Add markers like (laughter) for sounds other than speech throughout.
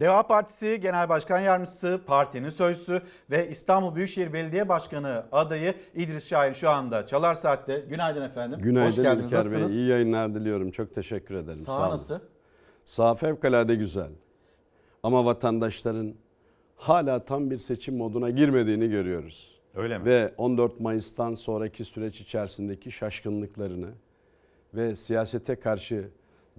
Deva Partisi Genel Başkan Yardımcısı, partinin sözcüsü ve İstanbul Büyükşehir Belediye Başkanı adayı İdris Şahin şu anda Çalar Saat'te. Günaydın efendim. Günaydın Hoş İlker Bey. İyi yayınlar diliyorum. Çok teşekkür ederim. Sağ, Sağ olun. nasıl? Sağ fevkalade güzel. Ama vatandaşların hala tam bir seçim moduna girmediğini görüyoruz. Öyle mi? Ve 14 Mayıs'tan sonraki süreç içerisindeki şaşkınlıklarını ve siyasete karşı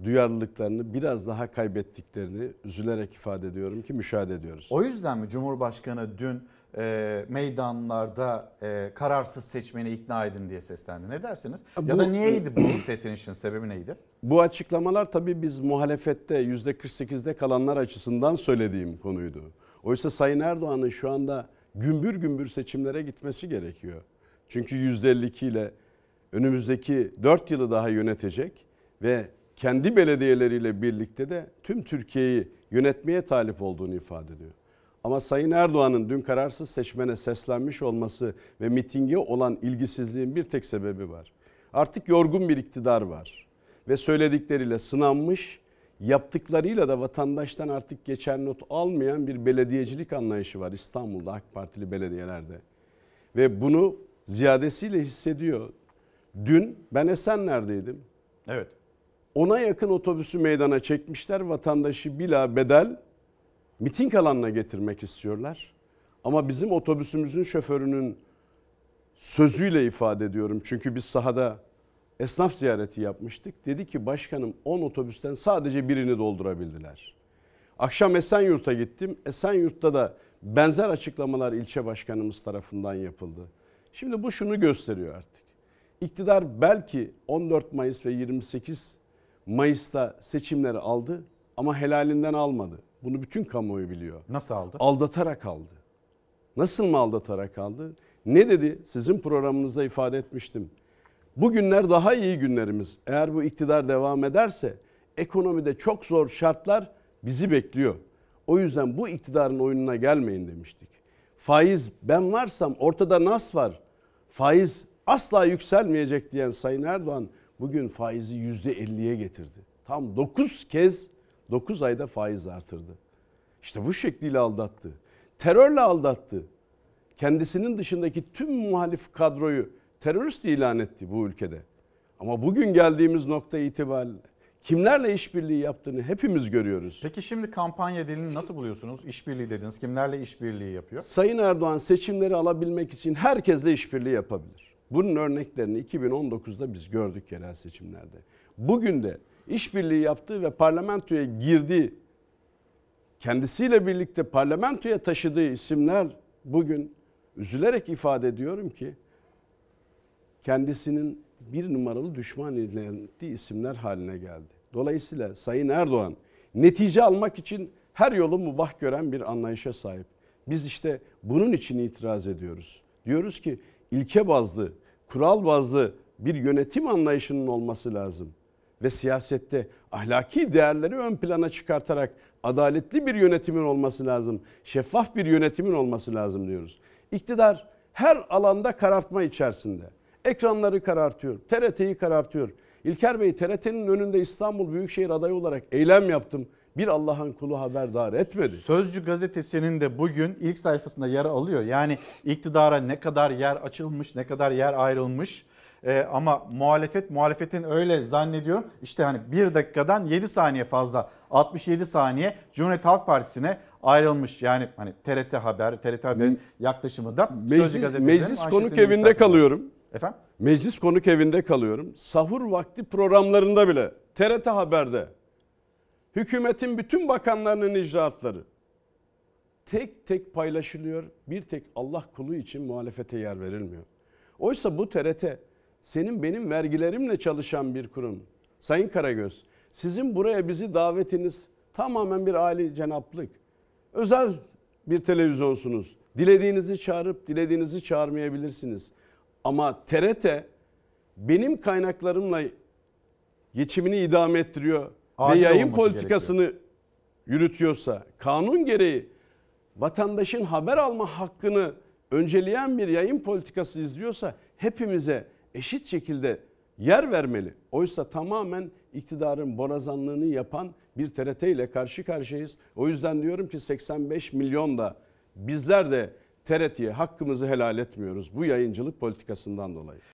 duyarlılıklarını biraz daha kaybettiklerini üzülerek ifade ediyorum ki müşahede ediyoruz. O yüzden mi Cumhurbaşkanı dün e, meydanlarda e, kararsız seçmeni ikna edin diye seslendi. Ne dersiniz? Bu, ya da niyeydi bu (clears throat) sesin seslenişin sebebi neydi? Bu açıklamalar tabii biz muhalefette %48'de kalanlar açısından söylediğim konuydu. Oysa Sayın Erdoğan'ın şu anda gümbür gümbür seçimlere gitmesi gerekiyor. Çünkü %52 ile önümüzdeki 4 yılı daha yönetecek ve kendi belediyeleriyle birlikte de tüm Türkiye'yi yönetmeye talip olduğunu ifade ediyor. Ama Sayın Erdoğan'ın dün kararsız seçmene seslenmiş olması ve mitinge olan ilgisizliğin bir tek sebebi var. Artık yorgun bir iktidar var ve söyledikleriyle sınanmış, yaptıklarıyla da vatandaştan artık geçen not almayan bir belediyecilik anlayışı var İstanbul'da AK Partili belediyelerde. Ve bunu ziyadesiyle hissediyor. Dün ben Esenler'deydim. Evet. Ona yakın otobüsü meydana çekmişler. Vatandaşı bila bedel miting alanına getirmek istiyorlar. Ama bizim otobüsümüzün şoförünün sözüyle ifade ediyorum. Çünkü biz sahada esnaf ziyareti yapmıştık. Dedi ki başkanım 10 otobüsten sadece birini doldurabildiler. Akşam Esenyurt'a gittim. Esenyurt'ta da benzer açıklamalar ilçe başkanımız tarafından yapıldı. Şimdi bu şunu gösteriyor artık. İktidar belki 14 Mayıs ve 28 Mayıs'ta seçimleri aldı ama helalinden almadı. Bunu bütün kamuoyu biliyor. Nasıl aldı? Aldatarak aldı. Nasıl mı aldatarak aldı? Ne dedi? Sizin programınızda ifade etmiştim. Bugünler daha iyi günlerimiz. Eğer bu iktidar devam ederse ekonomide çok zor şartlar bizi bekliyor. O yüzden bu iktidarın oyununa gelmeyin demiştik. Faiz ben varsam ortada nas var. Faiz asla yükselmeyecek diyen Sayın Erdoğan bugün faizi yüzde elliye getirdi. Tam dokuz kez dokuz ayda faiz artırdı. İşte bu şekliyle aldattı. Terörle aldattı. Kendisinin dışındaki tüm muhalif kadroyu terörist ilan etti bu ülkede. Ama bugün geldiğimiz nokta itibariyle kimlerle işbirliği yaptığını hepimiz görüyoruz. Peki şimdi kampanya dilini nasıl buluyorsunuz? İşbirliği dediniz. Kimlerle işbirliği yapıyor? Sayın Erdoğan seçimleri alabilmek için herkesle işbirliği yapabilir. Bunun örneklerini 2019'da biz gördük yerel seçimlerde. Bugün de işbirliği yaptığı ve parlamentoya girdiği, kendisiyle birlikte parlamentoya taşıdığı isimler bugün üzülerek ifade ediyorum ki kendisinin bir numaralı düşman edildiği isimler haline geldi. Dolayısıyla Sayın Erdoğan netice almak için her yolu mubah gören bir anlayışa sahip. Biz işte bunun için itiraz ediyoruz. Diyoruz ki ilke bazlı kural bazlı bir yönetim anlayışının olması lazım. Ve siyasette ahlaki değerleri ön plana çıkartarak adaletli bir yönetimin olması lazım. Şeffaf bir yönetimin olması lazım diyoruz. İktidar her alanda karartma içerisinde. Ekranları karartıyor, TRT'yi karartıyor. İlker Bey TRT'nin önünde İstanbul Büyükşehir adayı olarak eylem yaptım bir Allah'ın kulu haberdar etmedi. Sözcü gazetesinin de bugün ilk sayfasında yer alıyor. Yani iktidara ne kadar yer açılmış, ne kadar yer ayrılmış. Ee, ama muhalefet muhalefetin öyle zannediyorum işte hani bir dakikadan 7 saniye fazla 67 saniye Cumhuriyet Halk Partisi'ne ayrılmış. Yani hani TRT Haber, TRT Haber'in yaklaşımı da Meclis, meclis konuk evinde sayfasında. kalıyorum. Efendim? Meclis konuk evinde kalıyorum. Sahur vakti programlarında bile TRT Haber'de hükümetin bütün bakanlarının icraatları tek tek paylaşılıyor. Bir tek Allah kulu için muhalefete yer verilmiyor. Oysa bu TRT senin benim vergilerimle çalışan bir kurum. Sayın Karagöz, sizin buraya bizi davetiniz tamamen bir aile cenaplık. Özel bir televizyonsunuz. Dilediğinizi çağırıp dilediğinizi çağırmayabilirsiniz. Ama TRT benim kaynaklarımla geçimini idame ettiriyor ve yayın politikasını gerekiyor. yürütüyorsa kanun gereği vatandaşın haber alma hakkını önceleyen bir yayın politikası izliyorsa hepimize eşit şekilde yer vermeli. Oysa tamamen iktidarın borazanlığını yapan bir TRT ile karşı karşıyayız. O yüzden diyorum ki 85 milyon da bizler de TRT'ye hakkımızı helal etmiyoruz bu yayıncılık politikasından dolayı.